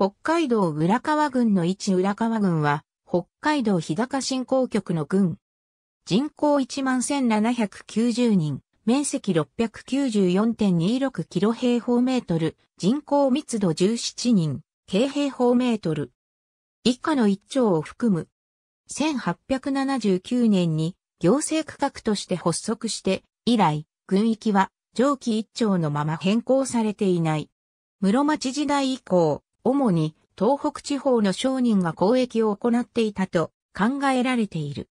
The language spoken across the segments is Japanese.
北海道浦河郡の一浦河郡は、北海道日高振興局の郡。人口11,790人、面積694.26キロ平方メートル、人口密度17人、京平方メートル。以下の一町を含む。1879年に行政区画として発足して、以来、郡域は上記一町のまま変更されていない。室町時代以降、主に東北地方の商人が交易を行っていたと考えられている。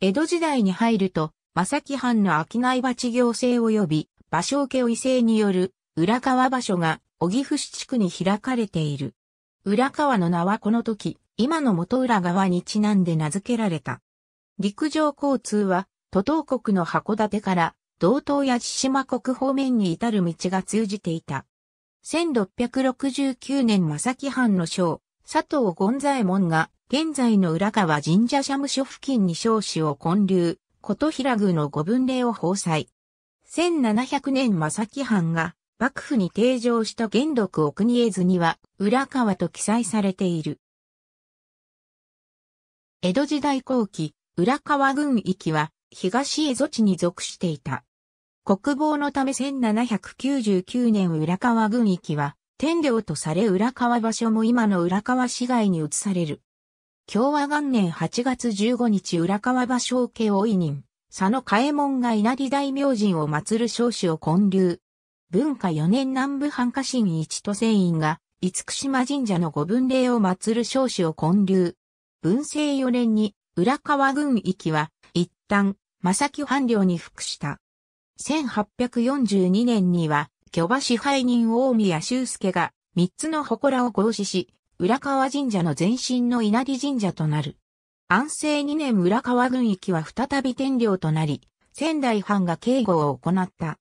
江戸時代に入ると、正木藩の商い鉢行政及び所蕉家を異性による浦河場所が小岐阜市地区に開かれている。浦河の名はこの時、今の元浦川にちなんで名付けられた。陸上交通は、都東国の函館から、道東や千島国方面に至る道が通じていた。1669年正木藩の将、佐藤権左衛門が、現在の浦川神社社務所付近に少子を建立、琴平宮の御分霊を放祭。1700年正木藩が、幕府に定常した元禄奥国絵図には、浦川と記載されている。江戸時代後期、浦川郡域は、東蝦夷地に属していた。国防のため1799年浦河軍域は、天領とされ浦河場所も今の浦河市街に移される。共和元年8月15日浦河場所家を委任、佐野嘉右衛門が稲荷大明神を祀る少子を建立。文化4年南部繁華神一都船員が、厳島神社の御分霊を祀る少子を建立。文政4年に、浦河郡域は、一旦、正木藩領に服した。1842年には、巨馬支配人大宮修介が、三つの祠を合祀し、浦川神社の前身の稲荷神社となる。安政二年浦川郡域は再び天領となり、仙台藩が警護を行った。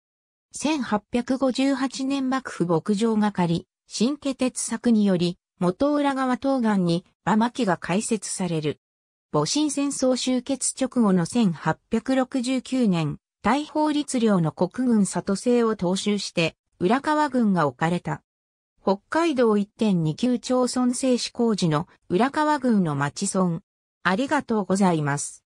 1858年幕府牧場がかり、新家鉄策により、元浦川東岸に馬巻が開設される。戊辰戦争終結直後の1869年、大法律領の国軍里西を踏襲して、浦河郡が置かれた。北海道1.29町村制施工時の浦河郡の町村。ありがとうございます。